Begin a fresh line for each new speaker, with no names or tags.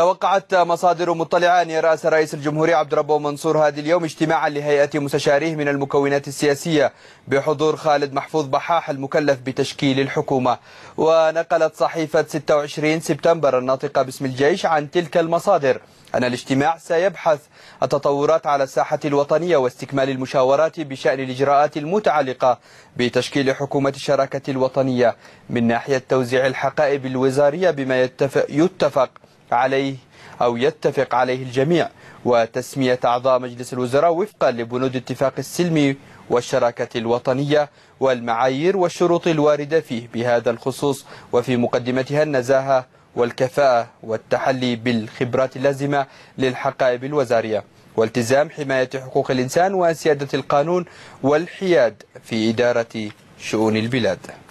توقعت مصادر مطلعة أن يرأس رئيس الجمهورية عبد ربه منصور هذا اليوم اجتماعا لهيئة مستشاريه من المكونات السياسية بحضور خالد محفوظ بحاح المكلف بتشكيل الحكومة ونقلت صحيفة 26 سبتمبر الناطقة باسم الجيش عن تلك المصادر أن الاجتماع سيبحث التطورات على الساحة الوطنية واستكمال المشاورات بشأن الإجراءات المتعلقة بتشكيل حكومة الشراكة الوطنية من ناحية توزيع الحقائب الوزارية بما يتفق, يتفق عليه أو يتفق عليه الجميع وتسمية أعضاء مجلس الوزراء وفقا لبنود اتفاق السلم والشراكة الوطنية والمعايير والشروط الواردة فيه بهذا الخصوص وفي مقدمتها النزاهة والكفاءة والتحلي بالخبرات اللازمة للحقائب الوزارية والتزام حماية حقوق الإنسان وسيادة القانون والحياد في إدارة شؤون البلاد